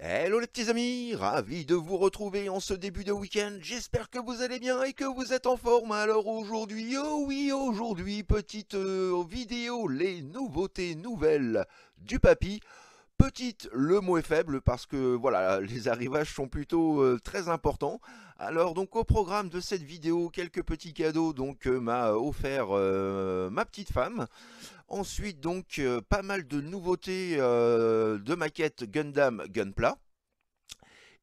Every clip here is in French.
Hello les petits amis, ravi de vous retrouver en ce début de week-end, j'espère que vous allez bien et que vous êtes en forme. Alors aujourd'hui, oh oui, aujourd'hui, petite euh, vidéo, les nouveautés nouvelles du papy. Petite, le mot est faible parce que voilà, les arrivages sont plutôt euh, très importants. Alors donc au programme de cette vidéo, quelques petits cadeaux donc euh, m'a offert euh, ma petite femme. Ensuite donc pas mal de nouveautés de maquettes Gundam Gunpla.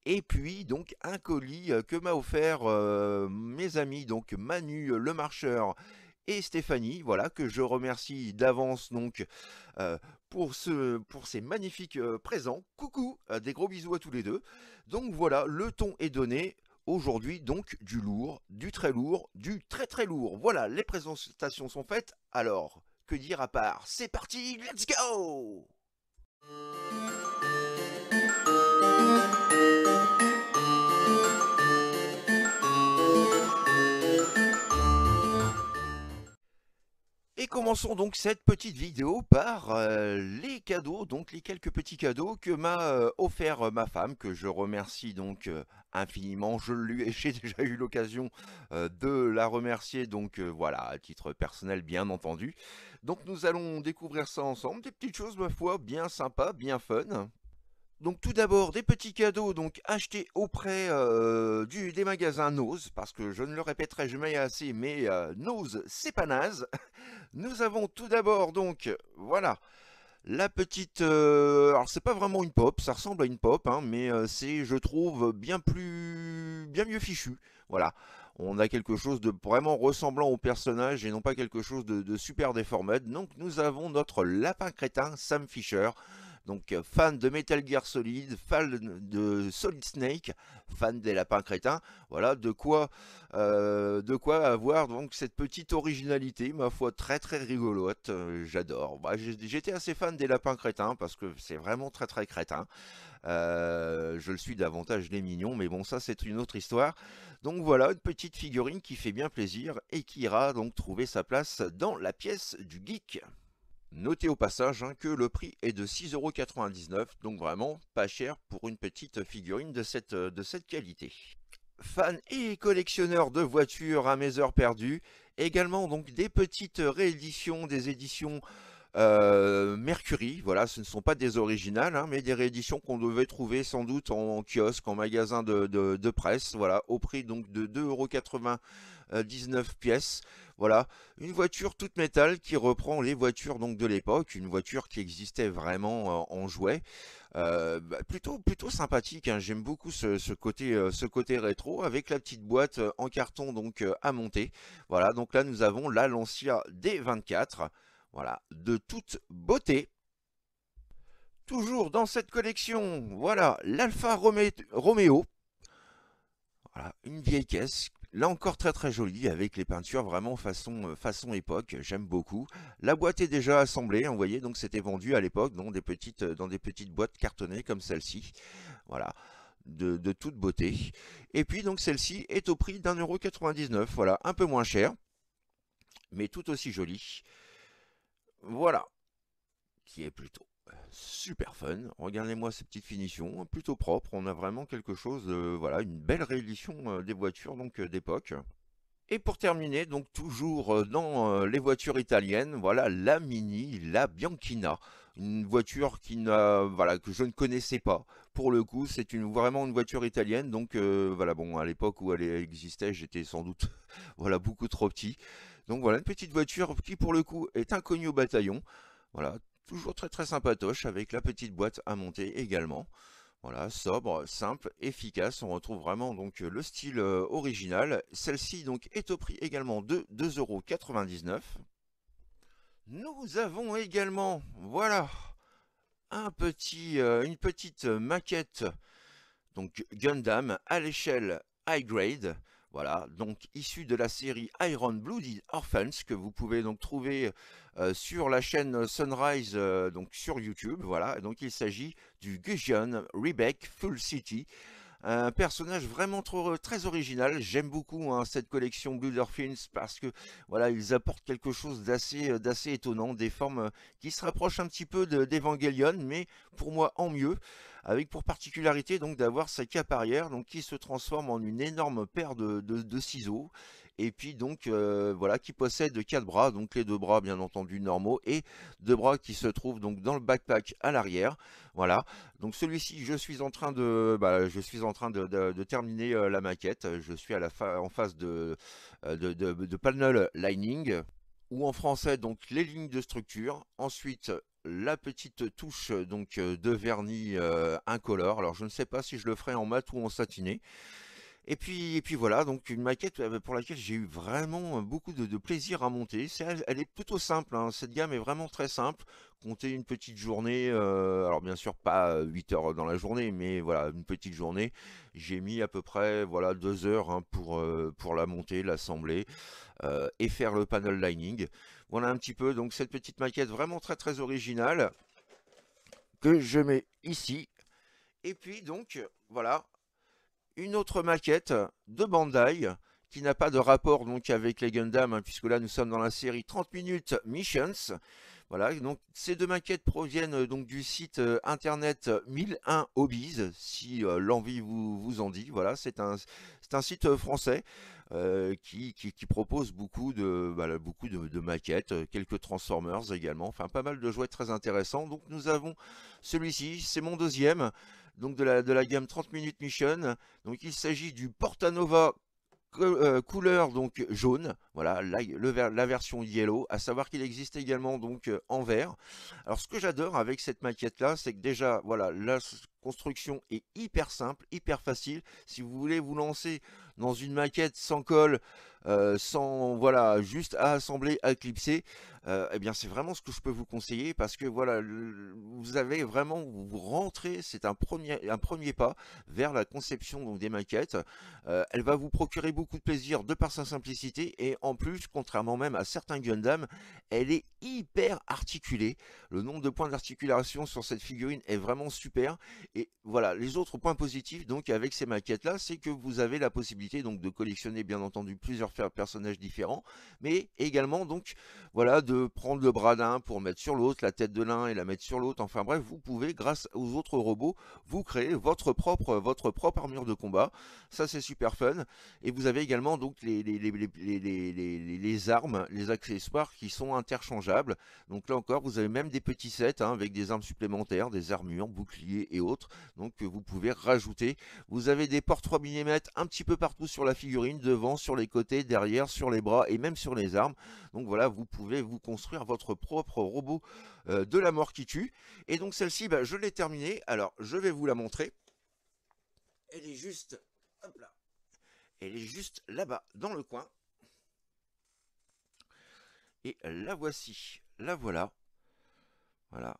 Et puis donc un colis que m'a offert mes amis donc Manu le marcheur et Stéphanie, voilà, que je remercie d'avance donc euh, pour, ce, pour ces magnifiques euh, présents. Coucou, euh, des gros bisous à tous les deux. Donc voilà, le ton est donné. Aujourd'hui donc du lourd, du très lourd, du très très lourd. Voilà, les présentations sont faites. Alors, que dire à part C'est parti, let's go Et commençons donc cette petite vidéo par euh, les cadeaux, donc les quelques petits cadeaux que m'a euh, offert euh, ma femme, que je remercie donc infiniment. Je lui j'ai déjà eu l'occasion de la remercier, donc voilà, à titre personnel bien entendu. Donc nous allons découvrir ça ensemble, des petites choses ma foi bien sympa, bien fun. Donc tout d'abord des petits cadeaux donc achetés auprès euh, du, des magasins Nose, parce que je ne le répéterai jamais assez, mais euh, Nose c'est pas naze. Nous avons tout d'abord donc voilà la petite euh, alors c'est pas vraiment une pop, ça ressemble à une pop, hein, mais c'est je trouve bien plus bien mieux fichu. Voilà. On a quelque chose de vraiment ressemblant au personnage et non pas quelque chose de super déformé. Donc nous avons notre lapin crétin Sam Fisher. Donc euh, fan de Metal Gear Solid, fan de Solid Snake, fan des lapins crétins, voilà de quoi, euh, de quoi avoir donc cette petite originalité, ma foi très très rigolote, euh, j'adore. Bah, j'étais assez fan des lapins crétins parce que c'est vraiment très très crétin. je le suis davantage les mignons, mais bon ça c'est une autre histoire. Donc voilà, une petite figurine qui fait bien plaisir et qui ira donc trouver sa place dans la pièce du geek. Notez au passage hein, que le prix est de 6,99€, donc vraiment pas cher pour une petite figurine de cette, euh, de cette qualité. Fans et collectionneurs de voitures à mes heures perdues, également donc des petites rééditions, des éditions euh, Mercury, voilà, ce ne sont pas des originales, hein, mais des rééditions qu'on devait trouver sans doute en, kiosque, en magasin de, presse, voilà, au prix donc de 2,99€ pièces. Voilà, une voiture toute métal qui reprend les voitures donc de l'époque, une voiture qui existait vraiment euh, en jouet. Euh, bah, plutôt plutôt sympathique. Hein. J'aime beaucoup ce, côté euh, ce côté rétro avec la petite boîte en carton donc à monter. Voilà, donc là nous avons la Lancia D24. Voilà, de toute beauté. Toujours dans cette collection, voilà l'Alfa Romeo. Voilà, une vieille caisse Là encore très très joli avec les peintures vraiment façon, euh, façon époque, j'aime beaucoup. La boîte est déjà assemblée, hein, vous voyez, donc c'était vendu à l'époque dans, des petites, euh, dans des petites boîtes cartonnées comme celle-ci. Voilà. De, de, toute beauté. Et puis donc celle-ci est au prix d'1,99€, voilà, un peu moins cher, mais tout aussi jolie. Voilà, qui est plutôt super fun. Regardez-moi ces petites finitions, plutôt propre. On a vraiment quelque chose, voilà, une belle réédition euh, des voitures donc euh, d'époque. Et pour terminer, donc toujours euh, dans les voitures italiennes, voilà la Mini, la Bianchina, une voiture qui n'a, voilà que je ne connaissais pas. Pour le coup, c'est une vraiment une voiture italienne, donc voilà bon à l'époque où elle existait, j'étais sans doute voilà beaucoup trop petit. Donc voilà une petite voiture qui pour le coup est inconnue au bataillon. Voilà, toujours très très sympatoche avec la petite boîte à monter également. Voilà, sobre, simple, efficace, on retrouve vraiment donc euh, le style euh, original. Celle-ci donc est au prix également de 2,99€. Nous avons également, voilà, un petit, euh, une petite maquette donc Gundam à l'échelle high grade. Voilà, donc issu de la série Iron Blooded Orphans que vous pouvez donc trouver euh, sur la chaîne euh, Sunrise, euh, donc sur YouTube. Voilà, donc il s'agit du Gusion Rebecca Full City. Un personnage vraiment très original. J'aime beaucoup hein, cette collection Blood Orphans parce que voilà, ils apportent quelque chose d'assez étonnant, des formes qui se rapprochent un petit peu d'Evangelion, mais pour moi en mieux avec pour particularité donc d'avoir sa cape arrière donc qui se transforme en une énorme paire de, ciseaux et puis donc euh, voilà qui possède quatre bras donc les deux bras bien entendu normaux et deux bras qui se trouvent donc dans le backpack à l'arrière voilà donc celui-ci je suis en train de bah, je suis en train de, terminer euh, la maquette je suis à la fin en face euh, de, de, de panel lining ou en français donc les lignes de structure ensuite la petite touche euh, donc euh, de vernis euh, incolore. Alors je ne sais pas si je le ferai en mat ou en satiné. Et puis, et puis voilà, donc une maquette pour laquelle j'ai eu vraiment beaucoup de, plaisir à monter. elle, est plutôt simple, hein. cette gamme est vraiment très simple. Comptez une petite journée, alors bien sûr pas 8 heures dans la journée, mais voilà, une petite journée. J'ai mis à peu près voilà 2 heures hein, pour, pour la monter, l'assembler et faire le panel lining. Voilà un petit peu donc cette petite maquette vraiment très très originale que je mets ici. Et puis donc voilà une autre maquette de Bandai qui n'a pas de rapport donc avec les Gundam hein, puisque là nous sommes dans la série 30 minutes missions voilà, donc ces deux maquettes proviennent euh, donc du site euh, internet 1001 euh, Hobbies, si l'envie vous, vous en dit. Voilà, c'est un, un site français. qui, propose beaucoup de, bah, beaucoup maquettes, quelques Transformers également, enfin pas mal de jouets très intéressants. Donc nous avons celui-ci, c'est mon deuxième, donc de la, de la gamme 30 Minutes Mission. Donc il s'agit du Portanova euh, couleur donc jaune, voilà la, la version yellow, à savoir qu'il existe également donc euh, en vert. Alors ce que j'adore avec cette maquette là, c'est que déjà voilà la construction est hyper simple, hyper facile. Si vous voulez vous lancer dans une maquette sans colle, euh, sans voilà, juste à assembler, à clipser, euh, eh bien c'est vraiment ce que je peux vous conseiller parce que voilà, vous avez vraiment vous rentrez, c'est un premier un premier pas vers la conception donc des maquettes. Euh, elle va vous procurer beaucoup de plaisir de par sa simplicité et en plus, contrairement même à certains Gundam, elle est hyper articulée. Le nombre de points d'articulation sur cette figurine est vraiment super et voilà, les autres points positifs donc avec ces maquettes là, c'est que vous avez la possibilité donc de collectionner bien entendu plusieurs personnages différents, mais également donc voilà de prendre le bras d'un pour mettre sur l'autre, la tête de l'un et la mettre sur l'autre. Enfin bref, vous pouvez grâce aux autres robots vous créer votre propre votre propre armure de combat. Ça c'est super fun et vous avez également donc les les, les, les, les armes, les accessoires qui sont interchangeables. Donc là encore, vous avez même des petits sets hein, avec des armes supplémentaires, des armures, boucliers et autres. Donc que vous pouvez rajouter. Vous avez des portes 3 mm un petit peu partout sur la figurine, devant, sur les côtés, derrière, sur les bras et même sur les armes. Donc voilà, vous pouvez vous construire votre propre robot euh, de la mort qui tue. Et donc celle-ci, bah, je l'ai terminée. Alors, je vais vous la montrer. Elle est juste... Hop là. Elle est juste là-bas, dans le coin. Et la voici. La voilà. Voilà.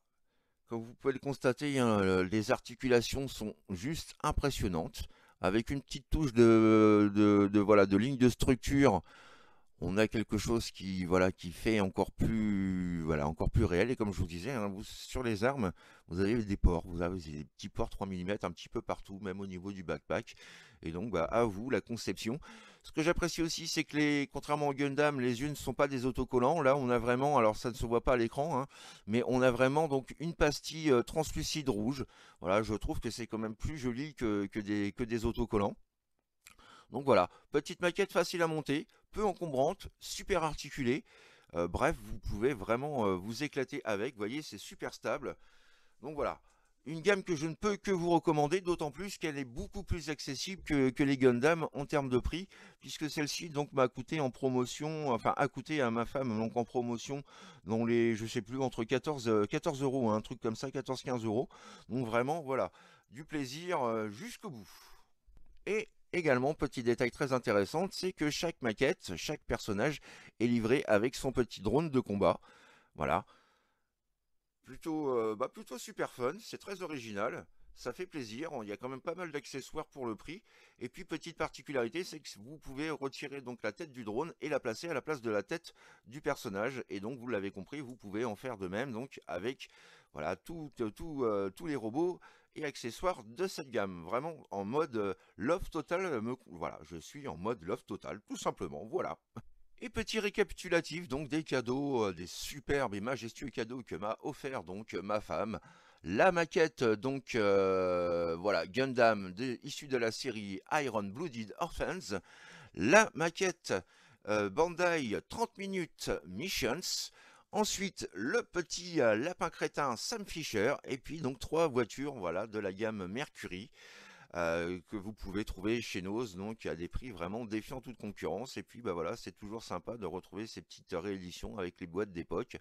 Comme vous pouvez le constater, hein, les articulations sont juste impressionnantes avec une petite touche de, voilà, de ligne de structure, on a quelque chose qui, voilà, qui fait encore plus, voilà, encore plus réel. Et comme je vous disais, hein, vous, sur les armes, vous avez des ports, vous avez des petits ports 3 mm un petit peu partout, même au niveau du backpack. Et donc, bah, à vous la conception. Ce que j'apprécie aussi, c'est que les, contrairement aux Gundam, les unes ne sont pas des autocollants. Là, on a vraiment, alors ça ne se voit pas à l'écran, hein, mais on a vraiment donc une pastille euh, translucide rouge. Voilà, je trouve que c'est quand même plus joli que, des, que des autocollants. Donc voilà, petite maquette facile à monter, peu encombrante, super articulée. Euh, bref, vous pouvez vraiment euh, vous éclater avec. Vous voyez, c'est super stable. Donc voilà, une gamme que je ne peux que vous recommander, d'autant plus qu'elle est beaucoup plus accessible que, les Gundam en termes de prix, puisque celle-ci donc m'a coûté en promotion, enfin a coûté à ma femme en promotion, dans les, je sais plus, entre 14, 14 euh, euros, hein, un truc comme ça, 14-15 euros. Donc vraiment, voilà, du plaisir euh, jusqu'au bout. Et Également, petit détail très intéressant, c'est que chaque maquette, chaque personnage est livré avec son petit drone de combat. Voilà, Plutôt, euh, bah, plutôt super fun, c'est très original, ça fait plaisir, il y a quand même pas mal d'accessoires pour le prix. Et puis petite particularité, c'est que vous pouvez retirer donc la tête du drone et la placer à la place de la tête du personnage. Et donc vous l'avez compris, vous pouvez en faire de même donc avec voilà tout, euh, tous les robots et accessoires de cette gamme. Vraiment en mode euh, love total, me, voilà, je suis en mode love total tout simplement, voilà. Et petit récapitulatif donc des cadeaux, euh, des superbes et majestueux cadeaux que m'a offert donc euh, ma femme. La maquette euh, donc voilà Gundam de, issue de la série Iron Blooded Orphans. La maquette Bandai 30 minutes Missions. Ensuite, le petit lapin crétin Sam Fisher. Et puis donc trois voitures voilà de la gamme Mercury. Euh, que vous pouvez trouver chez Noz, donc à des prix vraiment défiant toute concurrence. Et puis bah voilà, c'est toujours sympa de retrouver ces petites euh, rééditions avec les boîtes d'époque.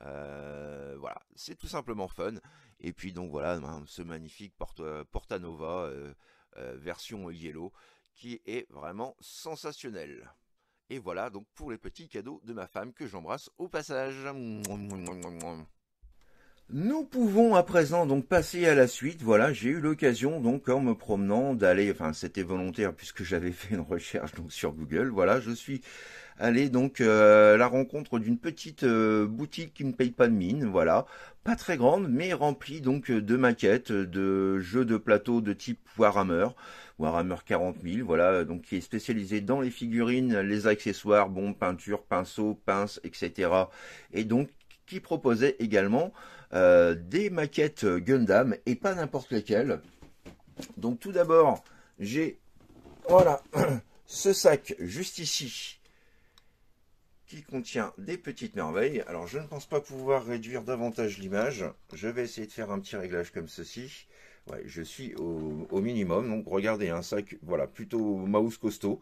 Euh, voilà, c'est tout simplement fun. Et puis donc voilà, hein, ce magnifique Porta, Nova version Yellow qui est vraiment sensationnel. Et voilà donc pour les petits cadeaux de ma femme que j'embrasse au passage. Nous pouvons à présent donc passer à la suite. Voilà, j'ai eu l'occasion donc en me promenant d'aller, enfin c'était volontaire puisque j'avais fait une recherche donc sur Google. Voilà, je suis allé donc euh, à la rencontre d'une petite euh, boutique qui ne paye pas de mine. Voilà, pas très grande mais remplie donc euh, de maquettes, de jeux de plateau de type Warhammer, Warhammer 40 Voilà, donc qui est spécialisé dans les figurines, les accessoires, bon, peinture, pinceaux, pince, etc. Et donc qui proposait également euh, des maquettes Gundam et pas n'importe lesquelles. Donc tout d'abord, j'ai voilà ce sac juste ici qui contient des petites merveilles. Alors je ne pense pas pouvoir réduire davantage l'image. Je vais essayer de faire un petit réglage comme ceci. Ouais, je suis au, au minimum, donc regardez un sac, voilà, plutôt mouse costaud.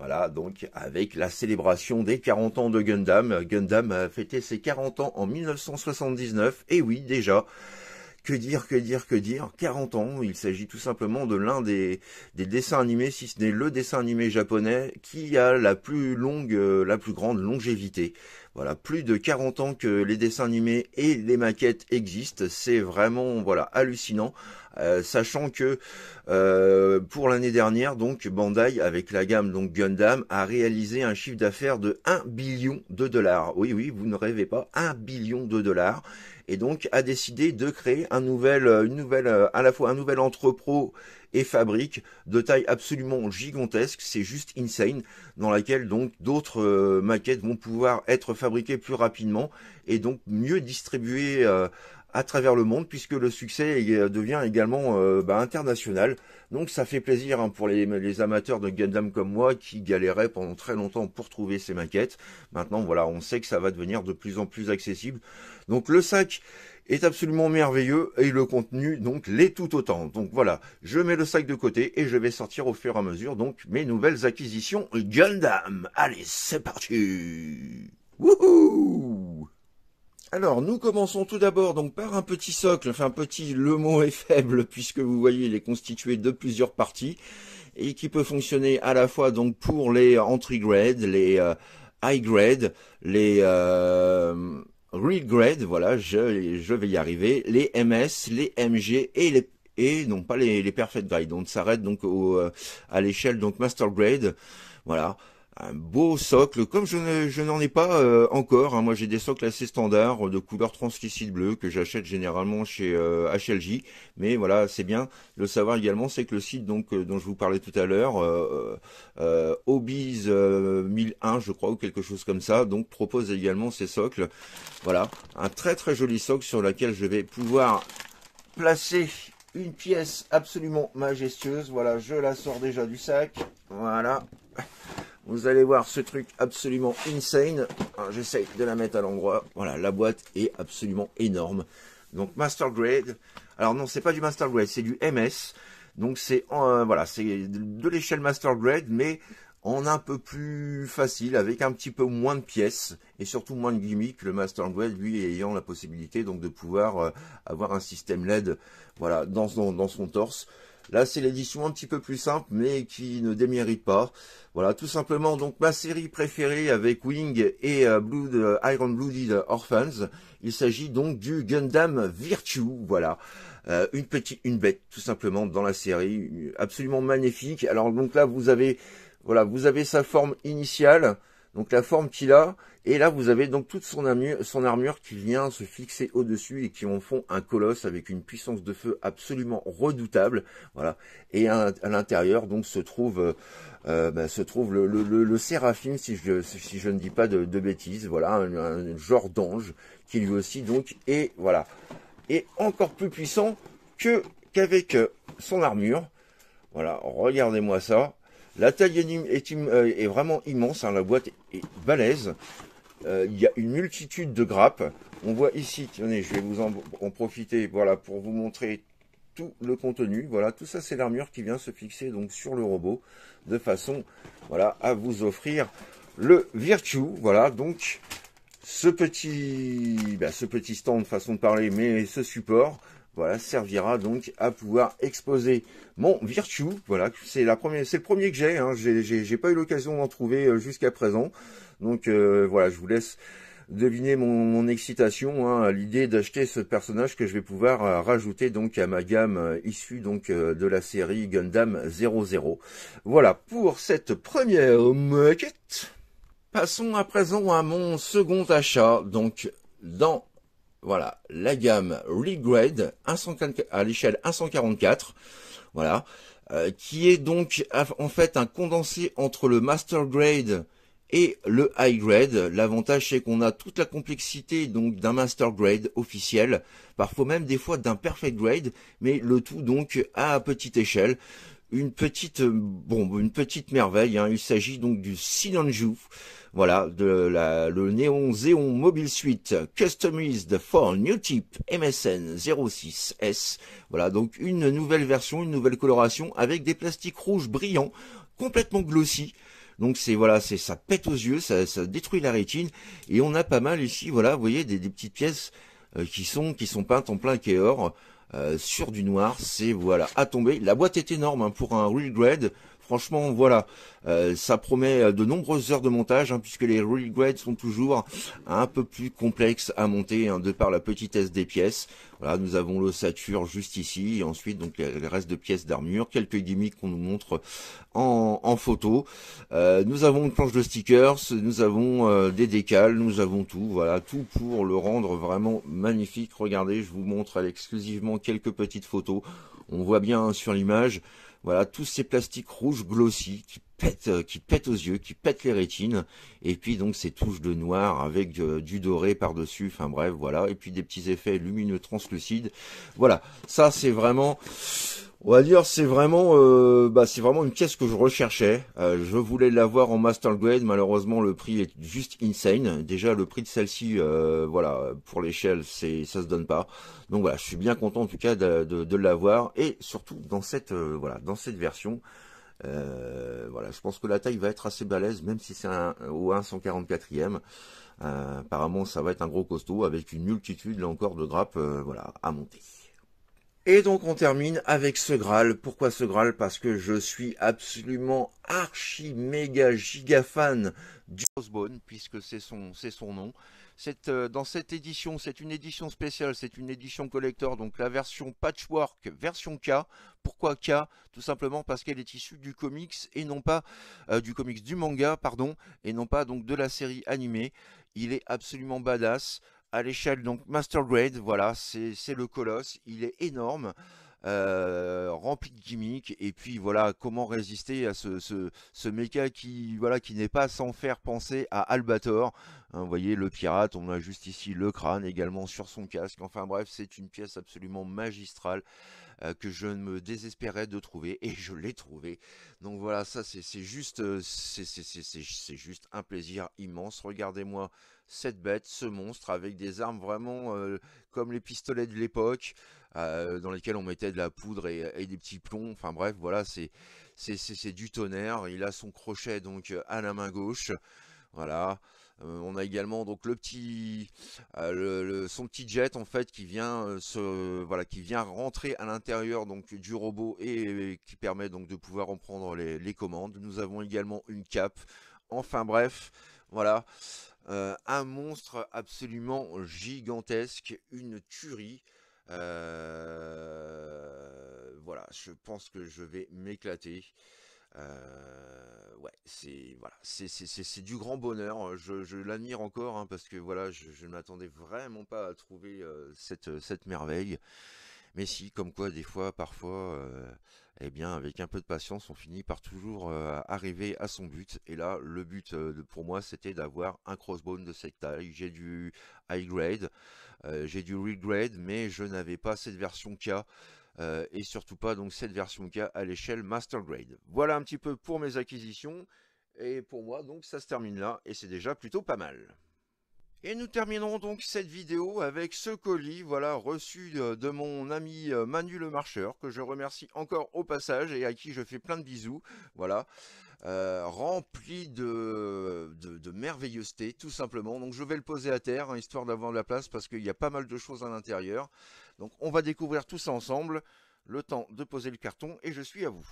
Voilà, donc avec la célébration des 40 ans de Gundam. Gundam a fêté ses 40 ans en 1979, et oui déjà. Que dire, que dire, que dire 40 ans, il s'agit tout simplement de l'un des, des, dessins animés, si ce n'est le dessin animé japonais, qui a la plus longue, euh, la plus grande longévité. Voilà, plus de 40 ans que les dessins animés et les maquettes existent. C'est vraiment voilà hallucinant. Euh, sachant que euh, pour l'année dernière, donc Bandai avec la gamme donc Gundam a réalisé un chiffre d'affaires de 1 billion de dollars. Oui, oui, vous ne rêvez pas, 1 billion de dollars et donc a décidé de créer un nouvel, euh, une nouvelle, euh, à la fois un nouvel entrepôt et fabrique de taille absolument gigantesque, c'est juste insane, dans laquelle donc d'autres euh, maquettes vont pouvoir être fabriquées plus rapidement et donc mieux distribuées à travers le monde puisque le succès euh, devient également euh, bah, international. Donc ça fait plaisir hein, pour les, les, amateurs de Gundam comme moi qui galéraient pendant très longtemps pour trouver ces maquettes. Maintenant voilà, on sait que ça va devenir de plus en plus accessible. Donc le sac est absolument merveilleux et le contenu donc l'est tout autant. Donc voilà, je mets le sac de côté et je vais sortir au fur et à mesure donc mes nouvelles acquisitions Gundam. Allez, c'est parti. Wouhou alors, nous commençons tout d'abord donc par un petit socle, enfin petit, le mot est faible puisque vous voyez, il est constitué de plusieurs parties et qui peut fonctionner à la fois donc pour les entry grade, les euh, high grade, les euh, real grade, voilà, je, je vais y arriver, les MS, les MG et les et non pas les, les perfect grade. On s'arrête donc au, euh, à l'échelle donc master grade, voilà un beau socle, comme je, n'en ai pas euh, encore. Hein. Moi, j'ai des socles assez standards de couleur translucide bleue que j'achète généralement chez HLJ. Euh, Mais voilà, c'est bien de savoir également, c'est que le site donc euh, dont je vous parlais tout à l'heure, Hobbies 1001, je crois, ou quelque chose comme ça, donc propose également ces socles. Voilà, un très très joli socle sur lequel je vais pouvoir placer une pièce absolument majestueuse. Voilà, je la sors déjà du sac. Voilà. Vous allez voir ce truc absolument insane. Ah, j'essaye de la mettre à l'endroit. Voilà, la boîte est absolument énorme. Donc Master Grade. Alors non, c'est pas du Master Grade, c'est du MS. Donc c'est euh, voilà, c'est de l'échelle Master Grade, mais en un peu plus facile, avec un petit peu moins de pièces et surtout moins de gimmicks, le Master Grade, lui, ayant la possibilité donc de pouvoir euh, avoir un système LED voilà, dans son torse. Là, c'est l'édition un petit peu plus simple, mais qui ne démérite pas. Voilà, tout simplement, donc ma série préférée avec Wing et euh, Blood, Iron Blooded Orphans. Il s'agit donc du Gundam Virtue, voilà. Euh, une petite, une bête, tout simplement, dans la série. Absolument magnifique. Alors, donc là, vous avez, voilà, vous avez sa forme initiale. Donc la forme qu'il a, et là, vous avez donc toute son armure, son armure qui vient se fixer au-dessus et qui en font un colosse avec une puissance de feu absolument redoutable. Voilà. Et à, l'intérieur, donc, se trouve, euh, euh, ben, se trouve le, le, si je, ne dis pas de, bêtises. Voilà, un, genre d'ange qui lui aussi, donc, est, voilà, est encore plus puissant que qu'avec euh, son armure. Voilà, regardez-moi ça. La taille est, vraiment immense, hein. la boîte est, est balèze. Euh, il y a une multitude de grappes. On voit ici, tenez, je vais vous en, profiter voilà, pour vous montrer tout le contenu. Voilà, tout ça c'est l'armure qui vient se fixer donc sur le robot de façon voilà, à vous offrir le Virtue. Voilà, donc ce petit, ben, ce petit stand, façon de parler, mais ce support, voilà, servira donc à pouvoir exposer mon Virtue. Voilà, c'est la première, c'est le premier que j'ai. Hein, j'ai pas eu l'occasion d'en trouver euh, jusqu'à présent. Donc euh, voilà, je vous laisse deviner mon, excitation hein, à l'idée d'acheter ce personnage que je vais pouvoir euh, rajouter donc à ma gamme euh, issue donc de la série Gundam 00. Voilà pour cette première maquette. Passons à présent à mon second achat, donc dans voilà la gamme Regrade à l'échelle 144, voilà, qui est donc en fait un condensé entre le Master Grade et le high grade, l'avantage c'est qu'on a toute la complexité donc d'un master grade officiel, parfois même des fois d'un perfect grade, mais le tout donc à petite échelle. Une petite, bon, une petite merveille. Hein. Il s'agit donc du Sinanju, voilà, de la, le Néon Zeon Mobile Suite Customized for New Type MSN 06S. Voilà, donc une nouvelle version, une nouvelle coloration avec des plastiques rouges brillants, complètement glossy. Donc c'est voilà, c'est ça pète aux yeux, ça, détruit la rétine et on a pas mal ici, voilà, vous voyez des, petites pièces euh, qui sont qui sont peintes en plein Kéor. Euh, sur du noir, c'est voilà à tomber. La boîte est énorme hein, pour un real grade, franchement, voilà, euh, ça promet euh, de nombreuses heures de montage, hein, puisque les guides sont toujours un peu plus complexes à monter hein, de par la petitesse des pièces. Voilà, nous avons l'ossature juste ici, et ensuite donc euh, les, restes de pièces d'armure, quelques gimmicks qu'on nous montre en, photo. nous avons une planche de stickers, nous avons des décales, nous avons tout, voilà, tout pour le rendre vraiment magnifique. Regardez, je vous montre exclusivement quelques petites photos. On voit bien hein, sur l'image, voilà, tous ces plastiques rouges glossy qui pètent, euh, qui pètent aux yeux, qui pètent les rétines. Et puis donc ces touches de noir avec euh, du doré par-dessus. Enfin bref, voilà. Et puis des petits effets lumineux translucides. Voilà, ça c'est vraiment... On va dire c'est vraiment euh, bah, c'est vraiment une pièce que je recherchais. Euh, je voulais l'avoir en master grade, malheureusement le prix est juste insane. Déjà le prix de celle-ci euh, voilà pour l'échelle c'est ça se donne pas. Donc voilà, je suis bien content en tout cas de, de, de l'avoir et surtout dans cette euh, voilà dans cette version. voilà, je pense que la taille va être assez balèze, même si c'est un, au 144e. apparemment, ça va être un gros costaud avec une multitude là encore de grappes, voilà, à monter. Et donc on termine avec ce Graal. Pourquoi ce Graal Parce que je suis absolument archi méga giga fan du Rosebone, puisque c'est son, son nom. Euh, dans cette édition, c'est une édition spéciale, c'est une édition collector, donc la version patchwork, version K. Pourquoi K Tout simplement parce qu'elle est issue du comics et non pas euh, du comics du manga, pardon, et non pas donc de la série animée. Il est absolument badass à l'échelle donc Master Grade, voilà, c'est le colosse, il est énorme. Euh, rempli de gimmicks et puis voilà comment résister à ce, ce, méca qui voilà qui n'est pas sans faire penser à Albator hein, vous voyez le pirate on a juste ici le crâne également sur son casque enfin bref c'est une pièce absolument magistrale euh, que je me désespérais de trouver et je l'ai trouvé donc voilà ça c'est juste euh, c'est juste un plaisir immense regardez moi cette bête, ce monstre, avec des armes vraiment euh, comme les pistolets de l'époque, euh, dans lesquels on mettait de la poudre et, des petits plombs. Enfin bref, voilà, c'est du tonnerre. Il a son crochet donc à la main gauche. Voilà. Euh, on a également donc le petit, son petit jet en fait qui vient se, voilà, qui vient rentrer à l'intérieur donc du robot et, qui permet donc de pouvoir en prendre les, les commandes. Nous avons également une cape. Enfin bref, voilà. Euh, un monstre absolument gigantesque, une tuerie. Euh, voilà, je pense que je vais m'éclater. Euh, ouais, c'est voilà, c'est du grand bonheur. Je, l'admire encore hein, parce que voilà, je, ne m'attendais vraiment pas à trouver cette, cette merveille. Mais si, comme quoi des fois, parfois, euh, eh bien, avec un peu de patience, on finit par toujours euh, arriver à son but. Et là, le but euh, pour moi, c'était d'avoir un crossbone de cette taille. J'ai du high grade, j'ai du real grade, mais je n'avais pas cette version K. et surtout pas donc cette version K à l'échelle master grade. Voilà un petit peu pour mes acquisitions. Et pour moi, donc, ça se termine là. Et c'est déjà plutôt pas mal. Et nous terminerons donc cette vidéo avec ce colis, voilà, reçu euh, de mon ami euh, Manu le Marcheur, que je remercie encore au passage et à qui je fais plein de bisous, voilà, euh, rempli de, de, merveilleuseté, tout simplement. Donc je vais le poser à terre, hein, histoire d'avoir de la place, parce qu'il y a pas mal de choses à l'intérieur. Donc on va découvrir tout ça ensemble, le temps de poser le carton, et je suis à vous.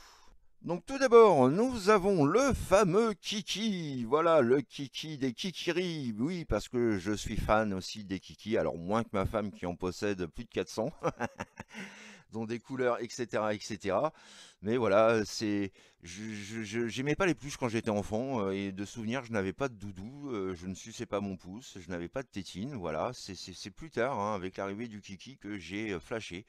Donc tout d'abord, nous avons le fameux Kiki. Voilà, le Kiki des kikiris, Oui, parce que je suis fan aussi des Kiki. Alors moins que ma femme qui en possède plus de 400. dont des couleurs, etc. etc. Mais voilà, c'est, je n'aimais pas les peluches quand j'étais enfant. Euh, et de souvenir, je n'avais pas de doudou. Euh, je ne suçais pas mon pouce. Je n'avais pas de tétine. Voilà, c'est plus tard, hein, avec l'arrivée du Kiki, que j'ai euh, flashé.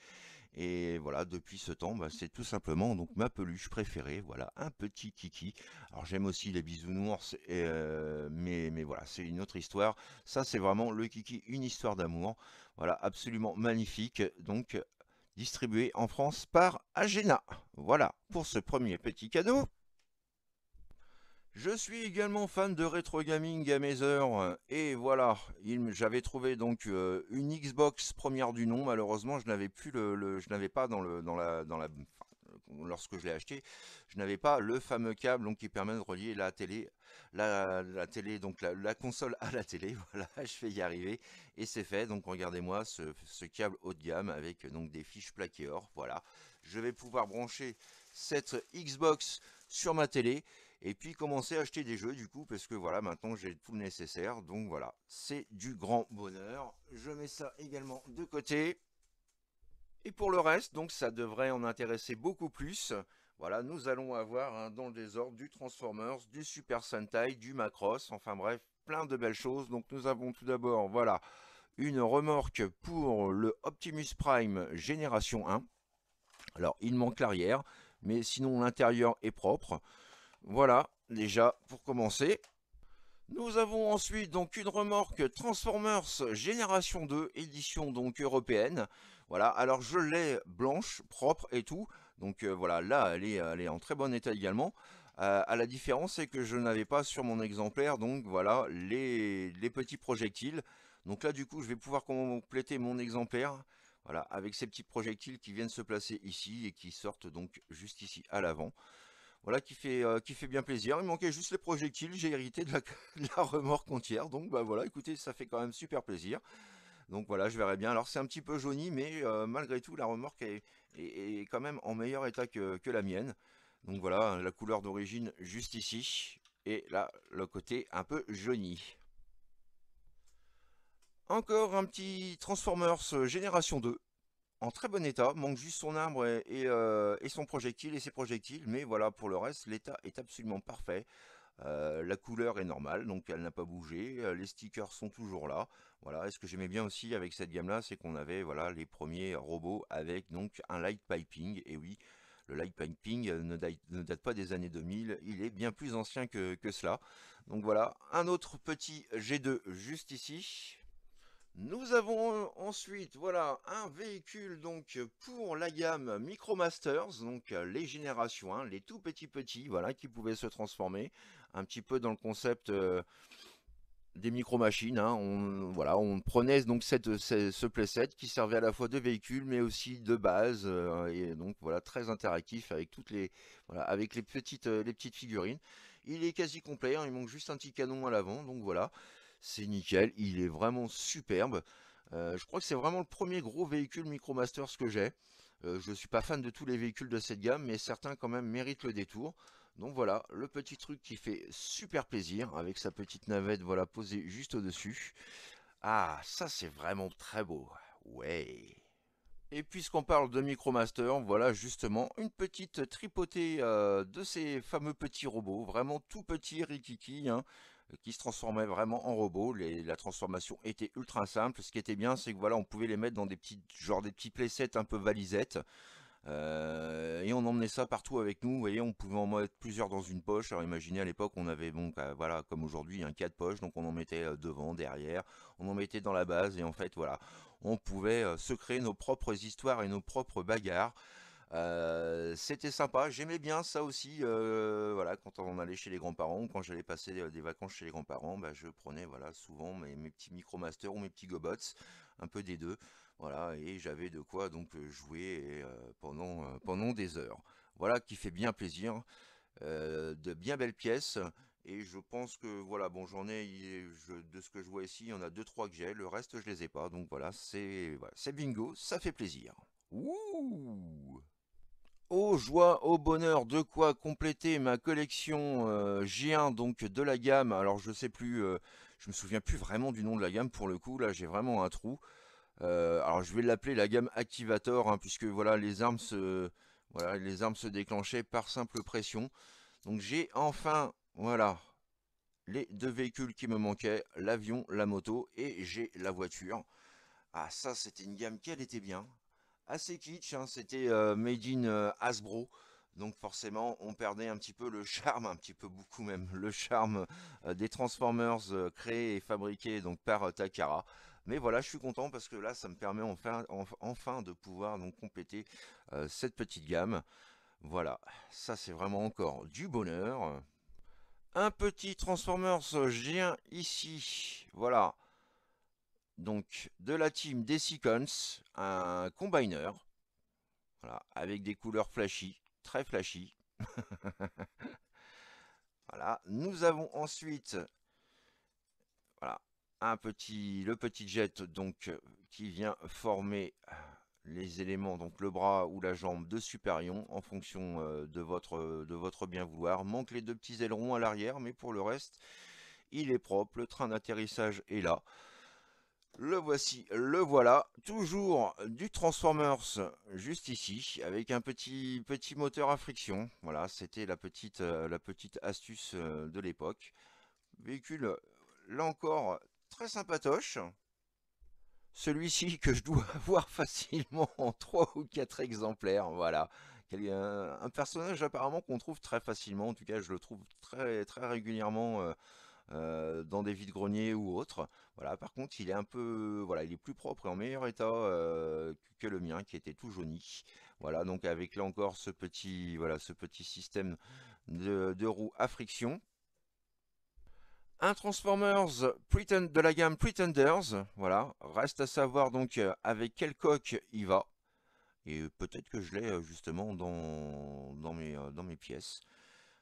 Et voilà, depuis ce temps, bah, c'est tout simplement donc ma peluche préférée. Voilà, un petit kiki. Alors j'aime aussi les bisounours, euh, mais, mais voilà, c'est une autre histoire. Ça, c'est vraiment le kiki, une histoire d'amour. Voilà, absolument magnifique. Donc, distribué en France par Agena. Voilà pour ce premier petit cadeau. Je suis également fan de rétro gaming à mes heures, et voilà, j'avais trouvé donc euh, une Xbox première du nom, malheureusement je n'avais plus le, je n'avais pas dans le dans la dans la lorsque je l'ai acheté, je n'avais pas le fameux câble donc, qui permet de relier la télé, la, télé donc la, console à la télé. Voilà, je vais y arriver et c'est fait. Donc regardez-moi ce, ce, câble haut de gamme avec donc des fiches plaquées or. Voilà, je vais pouvoir brancher cette Xbox sur ma télé et puis commencer à acheter des jeux du coup, parce que voilà, maintenant j'ai tout le nécessaire. Donc voilà, c'est du grand bonheur. Je mets ça également de côté. Et pour le reste, donc ça devrait en intéresser beaucoup plus. Voilà, nous allons avoir un hein, dans le désordre du Transformers, du Super Sentai, du Macross, enfin bref, plein de belles choses. Donc nous avons tout d'abord, voilà, une remorque pour le Optimus Prime Génération 1. Alors, il manque l'arrière, mais sinon l'intérieur est propre. Voilà, déjà, pour commencer. Nous avons ensuite donc une remorque Transformers Génération 2, édition donc européenne. Voilà, alors je l'ai blanche, propre et tout. Donc euh, voilà, là elle est, en très bon état également. Euh, à la différence c'est que je n'avais pas sur mon exemplaire donc voilà les, les, petits projectiles. Donc là du coup je vais pouvoir compléter mon exemplaire. Voilà, avec ces petits projectiles qui viennent se placer ici et qui sortent donc juste ici à l'avant. Voilà qui fait, euh, qui fait bien plaisir. Il manquait juste les projectiles, j'ai hérité de la, remorque entière. Donc bah voilà, écoutez, ça fait quand même super plaisir. Donc voilà, je verrai bien. Alors c'est un petit peu jauni, mais euh, malgré tout, la remorque est, quand même en meilleur état que, que la mienne. Donc voilà, la couleur d'origine juste ici. Et là, le côté un peu jauni. Encore un petit Transformers euh, Génération 2 en très bon état, manque juste son arbre euh, et, son projectile et ses projectiles, mais voilà, pour le reste, l'état est absolument parfait. Euh, la couleur est normale, donc elle n'a pas bougé, euh, les stickers sont toujours là. Voilà, et ce que j'aimais bien aussi avec cette gamme-là, c'est qu'on avait voilà, les premiers robots avec donc un light piping, et oui, le light piping ne date, ne pas des années 2000, il est bien plus ancien que, que cela. Donc voilà, un autre petit G2 juste ici, nous avons euh, ensuite voilà un véhicule donc pour la gamme Micromasters, donc euh, les générations les tout petits petits, voilà, qui pouvaient se transformer un petit peu dans le concept euh, des micro-machines. Hein. On, voilà, on prenait donc cette, ce playset qui servait à la fois de véhicule mais aussi de base et donc voilà très interactif avec toutes les avec les petites les petites figurines. Il est quasi complet, hein. il manque juste un petit canon à l'avant, donc voilà c'est nickel, il est vraiment superbe. Euh, je crois que c'est vraiment le premier gros véhicule Micromasters que j'ai. Euh, je ne suis pas fan de tous les véhicules de cette gamme, mais certains quand même méritent le détour. Donc voilà, le petit truc qui fait super plaisir, avec sa petite navette voilà posée juste au-dessus. Ah, ça c'est vraiment très beau, ouais et puisqu'on parle de Micromaster, voilà justement une petite tripotée euh, de ces fameux petits robots, vraiment tout petits, rikiki, hein, qui se transformaient vraiment en robots. la transformation était ultra simple. Ce qui était bien, c'est que voilà, on pouvait les mettre dans des petits, genre des petits playsets un peu valisettes. Euh, et on emmenait ça partout avec nous. Vous voyez, on pouvait en mettre plusieurs dans une poche. Alors imaginez à l'époque, on avait bah, voilà, comme aujourd'hui, un cas de poche, donc on en mettait euh, devant, derrière, on en mettait dans la base, et en fait, voilà, on pouvait euh, se créer nos propres histoires et nos propres bagarres. Euh, c'était sympa, j'aimais bien ça aussi. Euh, voilà, quand on allait chez les grands-parents quand j'allais passer euh, des vacances chez les grands-parents, bah, je prenais voilà souvent mes, mes petits micromasters ou mes petits gobots, un peu des deux. Voilà, et j'avais de quoi donc jouer pendant, pendant des heures. Voilà qui fait bien plaisir. de bien belles pièces. Et je pense que voilà, bon j'en ai, de ce que je vois ici, il y en a deux trois que j'ai, le reste je les ai pas. Donc voilà, c'est bingo, ça fait plaisir. Ouh Oh joie, au bonheur, de quoi compléter ma collection G1 donc de la gamme. Alors je sais plus, je me souviens plus vraiment du nom de la gamme pour le coup, là j'ai vraiment un trou. alors je vais l'appeler la gamme Activator, hein, puisque voilà les armes se, voilà, les armes se déclenchaient par simple pression. Donc j'ai enfin, voilà, les deux véhicules qui me manquaient, l'avion, la moto et j'ai la voiture. Ah ça c'était une gamme qu'elle était bien assez kitsch, hein. c'était euh, Made in euh, Hasbro. Donc forcément, on perdait un petit peu le charme, un petit peu beaucoup même, le charme euh, des Transformers créés et fabriqués donc par Takara. Mais voilà, je suis content parce que là, ça me permet enfin, enfin de pouvoir donc compléter cette petite gamme. Voilà, ça c'est vraiment encore du bonheur. Un petit Transformers géant ici, voilà donc de la team des Seacons, un combiner, voilà, avec des couleurs flashy, très flashy. voilà, nous avons ensuite un petit, le petit jet donc, qui vient former les éléments, donc le bras ou la jambe de Superion en fonction euh, de, votre, de votre bien vouloir. Manque les deux petits ailerons à l'arrière, mais pour le reste, il est propre, le train d'atterrissage est là. Le voici, le voilà. Toujours du Transformers juste ici, avec un petit, petit moteur à friction. Voilà, c'était la petite, euh, la petite astuce euh, de l'époque. Véhicule, là encore, très sympatoche. Celui-ci que je dois avoir facilement en 3 ou 4 exemplaires, voilà. Euh, un personnage apparemment qu'on trouve très facilement, en tout cas je le trouve très, très régulièrement euh, dans des vides-greniers ou autres. Voilà, par contre, il est un peu, voilà, il est plus propre et en meilleur état euh, que le mien qui était tout jauni. Voilà, donc avec là encore ce petit, voilà, ce petit système de, roues à friction un Transformers de la gamme Pretenders, voilà, reste à savoir donc euh, avec quel coque il va, et peut-être que je l'ai justement dans mes pièces,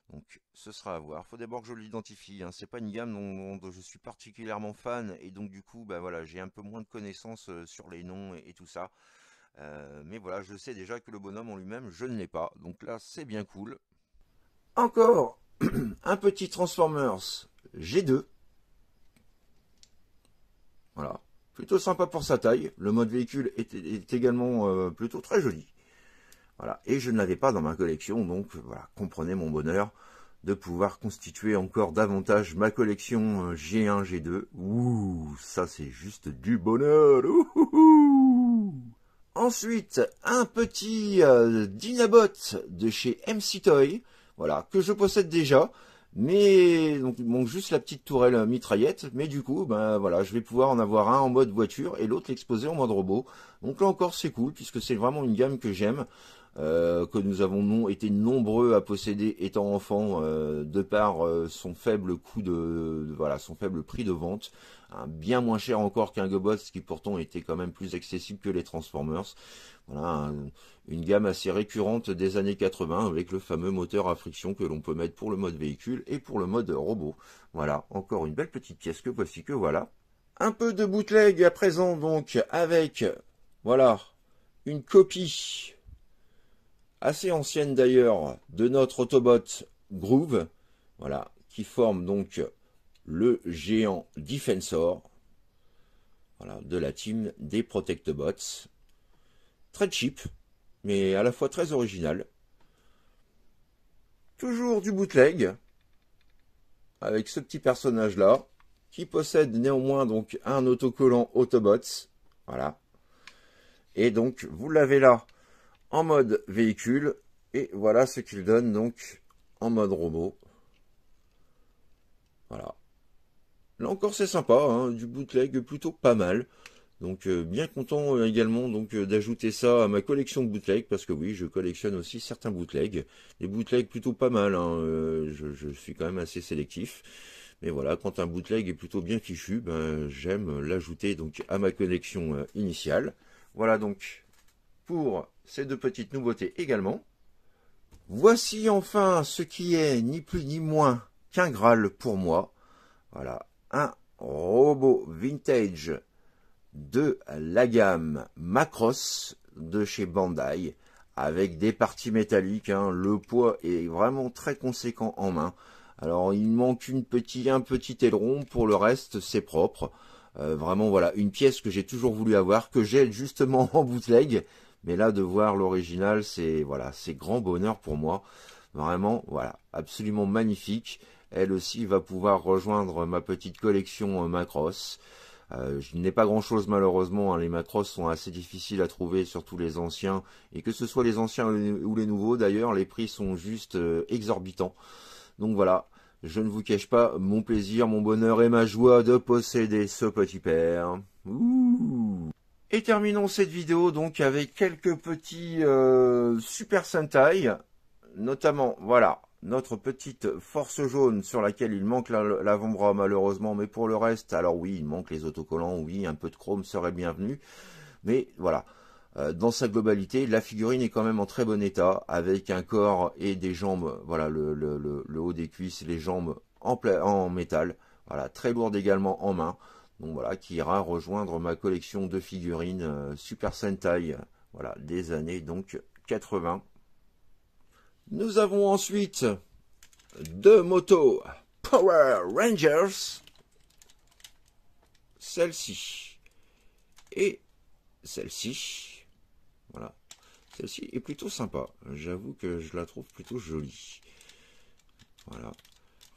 donc ce sera à voir. il Faut d'abord que je l'identifie. Hein. C'est pas une gamme dont, je suis particulièrement fan et donc du coup bah, voilà j'ai un peu moins de connaissances euh, sur les noms et, tout ça. Euh, mais voilà je sais déjà que le bonhomme en lui-même je ne l'ai pas. Donc là c'est bien cool. Encore un petit Transformers G2. Voilà. Plutôt sympa pour sa taille. Le mode véhicule est, également euh, plutôt très joli. Voilà. Et je ne l'avais pas dans ma collection, donc voilà, comprenez mon bonheur de pouvoir constituer encore davantage ma collection G1, euh, G2. Ouh, ça c'est juste du bonheur. Ensuite, un petit euh, Dinabot de chez MC Toy, voilà, que je possède déjà. Mais donc manque juste la petite tourelle euh, mitraillette, mais du coup, ben voilà, je vais pouvoir en avoir un en mode voiture et l'autre l'exposer en mode robot. Donc là encore c'est cool puisque c'est vraiment une gamme que j'aime. Euh, que nous avons été nombreux à posséder étant enfant euh, de par euh, son faible coût de, voilà son faible prix de vente hein, bien moins cher encore qu'un GoBots qui pourtant était quand même plus accessible que les Transformers voilà une gamme assez récurrente des années 80 avec le fameux moteur à friction que l'on peut mettre pour le mode véhicule et pour le mode robot voilà encore une belle petite pièce que voici que voilà un peu de bootleg à présent donc avec voilà une copie assez ancienne d'ailleurs, de notre Autobot Groove, voilà, qui forme donc le géant Defensor, voilà, de la team des Protectobots. Très cheap, mais à la fois très original. Toujours du bootleg, avec ce petit personnage-là, qui possède néanmoins donc un autocollant Autobots, voilà. Et donc, vous l'avez là, en mode véhicule. Et voilà ce qu'il donne donc en mode robot. Voilà. Là encore c'est sympa, hein. du bootleg plutôt pas mal. Donc euh, bien content euh, également donc euh, d'ajouter ça à ma collection de bootleg parce que oui je collectionne aussi certains bootlegs, des bootlegs plutôt pas mal. Hein. je, je, suis quand même assez sélectif, mais voilà quand un bootleg est plutôt bien fichu, ben, j'aime l'ajouter donc à ma collection initiale. Voilà donc pour c'est de petites nouveautés également. Voici enfin ce qui est ni plus ni moins qu'un Graal pour moi. Voilà, un robot vintage de la gamme Macross de chez Bandai avec des parties métalliques. Hein. Le poids est vraiment très conséquent en main. Alors il manque une un petit aileron, pour le reste c'est propre. Euh, vraiment voilà, une pièce que j'ai toujours voulu avoir, que j'ai justement en bootleg, mais là, de voir l'original, c'est voilà, c'est grand bonheur pour moi. Vraiment, voilà, absolument magnifique. Elle aussi va pouvoir rejoindre ma petite collection euh, Macross. Euh, je n'ai pas grand chose malheureusement, hein. les Macross sont assez difficiles à trouver, surtout les anciens, et que ce soit les anciens ou les nouveaux d'ailleurs, les prix sont juste euh, exorbitants. Donc voilà, je ne vous cache pas mon plaisir, mon bonheur et ma joie de posséder ce petit père. Ouh et terminons cette vidéo donc avec quelques petits euh, Super Sentai, notamment, voilà, notre petite force jaune sur laquelle il manque l'avant-bras malheureusement, mais pour le reste, alors oui, il manque les autocollants, oui, un peu de chrome serait bienvenu, mais voilà, euh, dans sa globalité, la figurine est quand même en très bon état, avec un corps et des jambes, voilà, le, haut des cuisses, les jambes en, en métal, voilà, très lourde également en main, donc voilà, qui ira rejoindre ma collection de figurines euh, Super Sentai, voilà, des années donc 80. Nous avons ensuite deux motos Power Rangers, celle-ci et celle-ci. Voilà, celle-ci est plutôt sympa. J'avoue que je la trouve plutôt jolie. Voilà,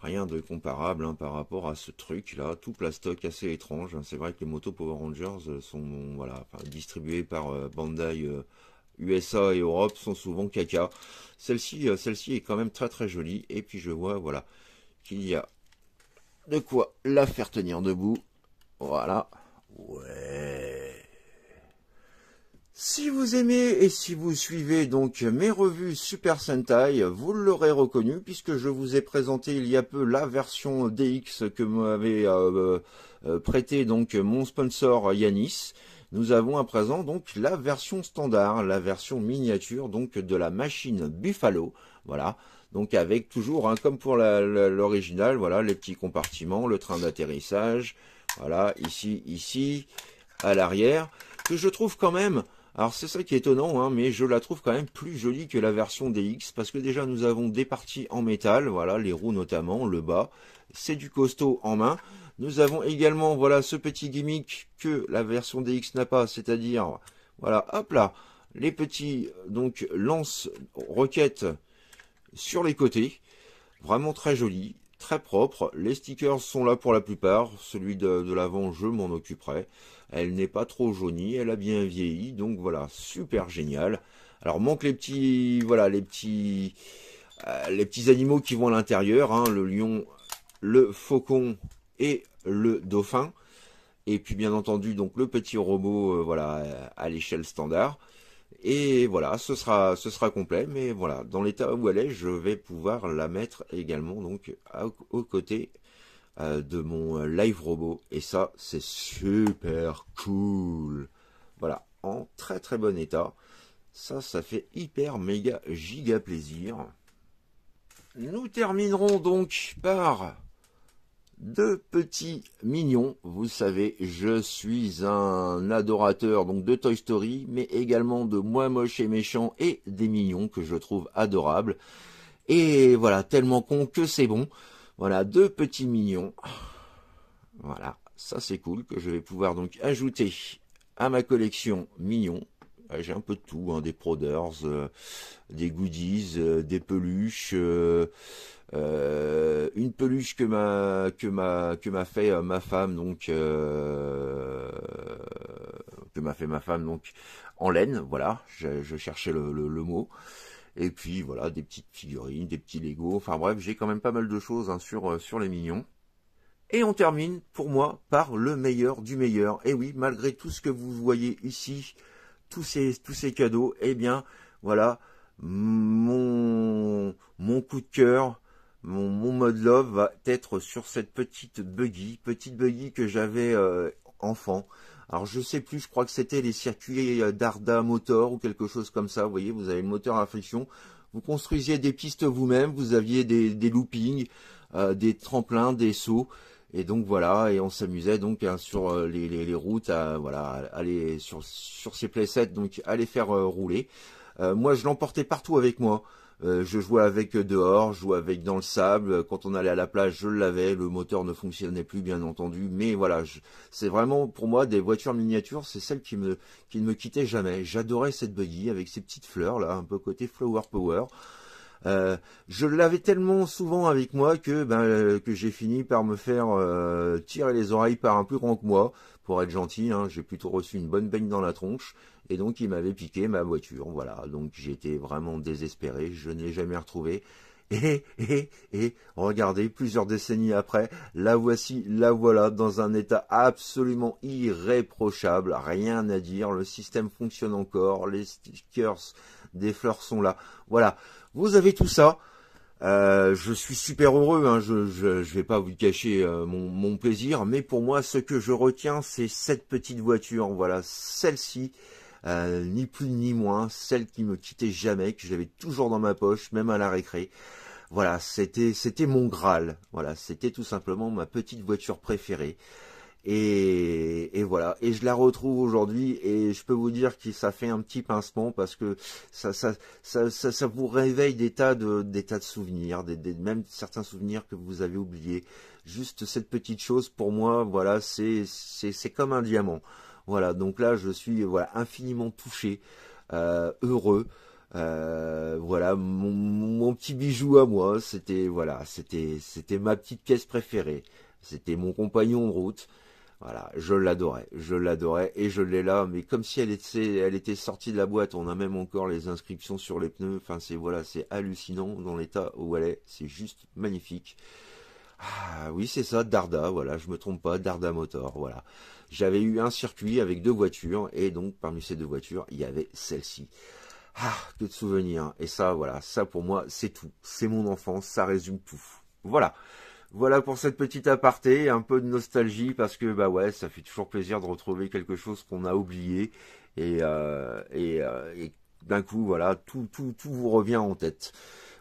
Rien de comparable hein, par rapport à ce truc-là, tout plastoc assez étrange. Hein. C'est vrai que les motos Power Rangers euh, sont voilà, distribuées par euh, Bandai USA euh, et Europe, sont souvent caca. Celle-ci celle est quand même très très jolie. Et puis je vois voilà qu'il y a de quoi la faire tenir debout. Voilà. Ouais. Si vous aimez et si vous suivez donc mes revues Super Sentai, vous l'aurez reconnu puisque je vous ai présenté il y a peu la version DX que m'avait euh, euh, prêté donc mon sponsor Yanis. Nous avons à présent donc la version standard, la version miniature donc de la machine Buffalo, voilà. Donc avec toujours, hein, comme pour l'original, voilà les petits compartiments, le train d'atterrissage, voilà ici, ici, à l'arrière, que je trouve quand même alors c'est ça qui est étonnant, hein, mais je la trouve quand même plus jolie que la version DX, parce que déjà nous avons des parties en métal, voilà, les roues notamment, le bas, c'est du costaud en main. Nous avons également, voilà, ce petit gimmick que la version DX n'a pas, c'est-à-dire, voilà, hop là, les petits, donc, lance-roquettes sur les côtés, vraiment très joli, très propre, les stickers sont là pour la plupart, celui de l'avant je m'en occuperai. Elle n'est pas trop jaunie, elle a bien vieilli, donc voilà, super génial. Alors manque les petits, voilà, les petits, euh, les petits animaux qui vont à l'intérieur, hein, le lion, le faucon et le dauphin. Et puis bien entendu donc le petit robot, euh, voilà, à l'échelle standard. Et voilà, ce sera, ce sera complet, mais voilà, dans l'état où elle est, je vais pouvoir la mettre également donc aux côtés euh, de mon euh, live robot. Et ça, c'est super cool. Voilà, en très très bon état. Ça, ça fait hyper méga giga plaisir. Nous terminerons donc par deux petits mignons. Vous savez, je suis un adorateur donc de Toy Story, mais également de Moins moche et méchant et des mignons que je trouve adorables. Et voilà, tellement con que c'est bon. Voilà, deux petits mignons. Voilà, ça c'est cool que je vais pouvoir donc ajouter à ma collection mignons. Ah, j'ai un peu de tout, hein, des Proders, euh, des goodies, euh, des peluches. Euh, une peluche que m'a que m'a que m'a fait ma femme donc que m'a fait ma femme donc en laine voilà je, cherchais le mot et puis voilà, des petites figurines, des petits Lego. Enfin bref, j'ai quand même pas mal de choses hein, sur, euh, sur les mignons. Et on termine, pour moi, par le meilleur du meilleur. Et oui, malgré tout ce que vous voyez ici, tous ces, tous ces cadeaux, eh bien, voilà, mon, mon coup de cœur, mon, mon mode love va être sur cette petite buggy, petite buggy que j'avais euh, enfant. Alors je sais plus, je crois que c'était les circuits euh, d'Arda Motor ou quelque chose comme ça. Vous voyez, vous avez le moteur à friction. Vous construisiez des pistes vous-même, vous aviez des, des loopings, euh, des tremplins, des sauts. Et donc voilà, et on s'amusait donc hein, sur euh, les, les, routes à voilà, aller sur, sur ces playsets, donc à les faire rouler. moi je l'emportais partout avec moi. Euh, je jouais avec dehors, je jouais avec dans le sable. Quand on allait à la plage, je l'avais. Le moteur ne fonctionnait plus, bien entendu. Mais voilà, c'est vraiment pour moi des voitures miniatures. C'est celle qui me qui ne me quittait jamais. J'adorais cette buggy avec ses petites fleurs là, un peu côté flower power. Euh, je l'avais tellement souvent avec moi que ben, que j'ai fini par me faire euh, tirer les oreilles par un plus grand que moi. Pour être gentil, hein, j'ai plutôt reçu une bonne baigne dans la tronche. Et donc il m'avait piqué ma voiture, voilà. Donc j'étais vraiment désespéré, je ne l'ai jamais retrouvé. Et, et, et, regardez, plusieurs décennies après, la voici, la voilà, dans un état absolument irréprochable, rien à dire, le système fonctionne encore, les stickers des fleurs sont là. Voilà, vous avez tout ça. Euh, je suis super heureux, hein. je, je, vais pas vous cacher euh, mon plaisir, mais pour moi, ce que je retiens, c'est cette petite voiture, voilà, celle-ci. Euh, ni plus ni moins, celle qui me quittait jamais, que j'avais toujours dans ma poche, même à la récré. Voilà, c'était c'était mon Graal. Voilà, c'était tout simplement ma petite voiture préférée. Et, voilà. Et je la retrouve aujourd'hui et je peux vous dire que ça fait un petit pincement parce que ça, ça, ça, ça, vous réveille des tas de, de souvenirs, des, même certains souvenirs que vous avez oubliés. Juste cette petite chose pour moi, voilà, c'est, c'est comme un diamant. Voilà, donc là je suis voilà infiniment touché, euh, heureux. Euh, voilà mon, petit bijou à moi, c'était voilà, c'était c'était ma petite pièce préférée. C'était mon compagnon en route. Voilà, je l'adorais, je l'adorais et je l'ai là, mais comme si elle était, elle était sortie de la boîte. On a même encore les inscriptions sur les pneus. Enfin, c'est voilà, c'est hallucinant dans l'état où elle est. C'est juste magnifique. Ah, oui, c'est ça, Darda. Voilà, je me trompe pas, Darda Motor. Voilà. J'avais eu un circuit avec deux voitures, et donc parmi ces deux voitures, il y avait celle-ci. Ah, que de souvenirs. Et ça, voilà, ça pour moi, c'est tout. C'est mon enfance, ça résume tout. Voilà. Voilà pour cette petite aparté, un peu de nostalgie parce que bah ouais, ça fait toujours plaisir de retrouver quelque chose qu'on a oublié et, euh, euh, et d'un coup voilà, tout, tout, tout vous revient en tête.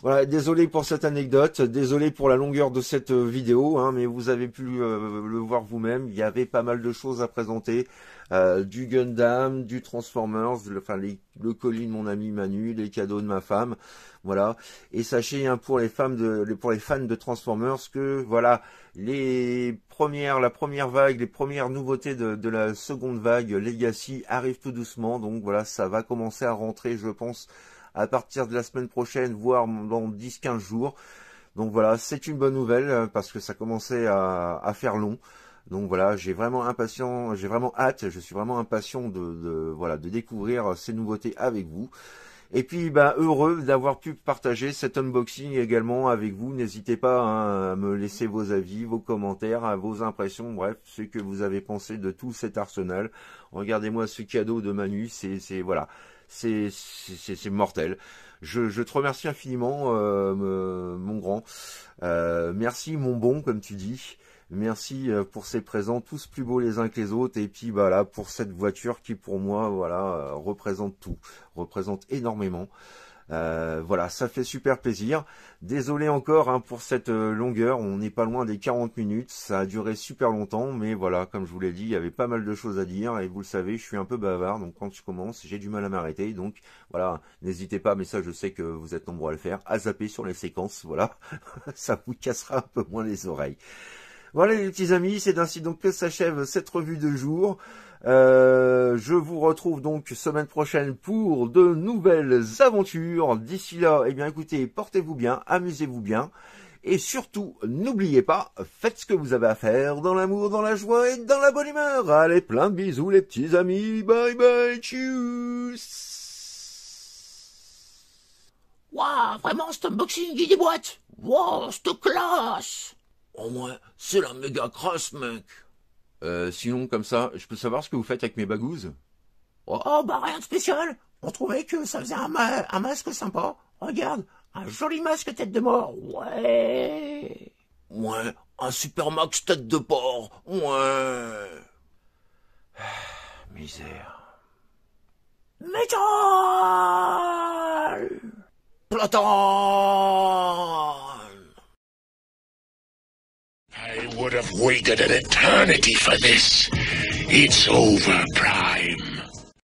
Voilà, désolé pour cette anecdote, désolé pour la longueur de cette euh, vidéo, hein, mais vous avez pu euh, le voir vous-même, il y avait pas mal de choses à présenter, euh, du Gundam, du Transformers, le, enfin le colis de mon ami Manu, les cadeaux de ma femme, voilà. Et sachez hein, pour les femmes de, pour les fans de Transformers que voilà les premières, la première vague, les premières nouveautés de, de la seconde vague Legacy arrivent tout doucement, donc voilà ça va commencer à rentrer je pense à partir de la semaine prochaine, voire dans 10-15 jours. Donc voilà, c'est une bonne nouvelle euh, parce que ça commençait à, faire long. Donc voilà, j'ai vraiment impatient, j'ai vraiment hâte, je suis vraiment impatient de, de, voilà de découvrir euh, ces nouveautés avec vous. Et puis bah, heureux d'avoir pu partager cet unboxing également avec vous. N'hésitez pas hein, à me laisser vos avis, vos commentaires, vos impressions, bref, ce que vous avez pensé de tout cet arsenal. Regardez-moi ce cadeau de Manu, c'est voilà c'est mortel. Je, je, te remercie infiniment, euh, mon grand. Euh, merci, mon bon, comme tu dis. Merci euh, pour ces présents, tous plus beaux les uns que les autres. Et puis, bah pour cette voiture qui, pour moi, voilà, représente tout, représente énormément. Euh, voilà, ça fait super plaisir. Désolé encore hein, pour cette euh, longueur, on n'est pas loin des 40 minutes, ça a duré super longtemps, mais voilà, comme je vous l'ai dit, il y avait pas mal de choses à dire, et vous le savez, je suis un peu bavard, donc quand je commence, j'ai du mal à m'arrêter, donc voilà, n'hésitez pas, mais ça je sais que vous êtes nombreux à le faire, à zapper sur les séquences, voilà, ça vous cassera un peu moins les oreilles. Voilà les petits amis, c'est ainsi donc que s'achève cette revue de jour. Euh, je vous retrouve donc semaine prochaine pour de nouvelles aventures. D'ici là, eh bien écoutez, portez-vous bien, amusez-vous bien. Et surtout, n'oubliez pas, faites ce que vous avez à faire dans l'amour, dans la joie et dans la bonne humeur. Allez, plein de bisous les petits amis. Bye bye, tchuss Waouh, vraiment, cet unboxing, des boîtes Waouh, c'est classe Au moins, c'est la méga crasse, mec euh, sinon, comme ça, je peux savoir ce que vous faites avec mes bagouses Oh, bah rien de spécial. On trouvait que ça faisait un, masque sympa. Regarde, un joli masque tête de mort. Ouais. Ouais, un super masque tête de porc. Ouais. Misère. Métal Platon I would have waited an eternity for this. It's over, Proud.